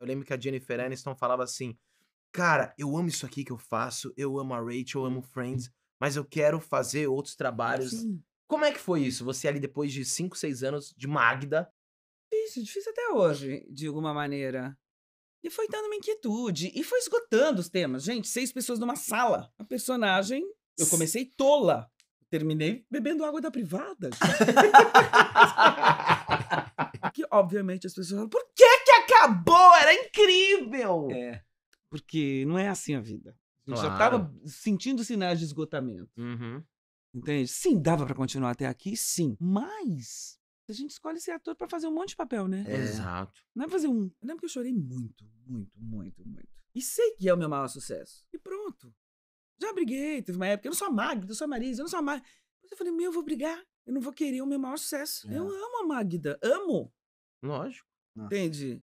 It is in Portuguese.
Eu lembro que a Jennifer hum. Aniston falava assim: Cara, eu amo isso aqui que eu faço, eu amo a Rachel, eu amo Friends, uhum. mas eu quero fazer outros trabalhos. Sim. Como é que foi isso? Você ali depois de 5, 6 anos de Magda. Difícil, difícil até hoje, de alguma maneira. E foi dando uma inquietude. E foi esgotando os temas. Gente, seis pessoas numa sala. A personagem. Eu comecei tola. Terminei bebendo água da privada. que, obviamente, as pessoas falam: por que, que acabou? Porque não é assim a vida. A gente claro. já estava sentindo sinais de esgotamento. Uhum. Entende? Sim, dava para continuar até aqui, sim. Mas a gente escolhe ser ator para fazer um monte de papel, né? É. Exato. Não é fazer um. Eu lembro é que eu chorei muito, muito, muito, muito. E sei que é o meu maior sucesso. E pronto. Já briguei, teve uma época. Eu não sou Magda, eu sou Marisa, eu não sou Magda. eu falei, meu, eu vou brigar. Eu não vou querer o meu maior sucesso. É. Eu amo a Magda, amo. Lógico. entendi Entende?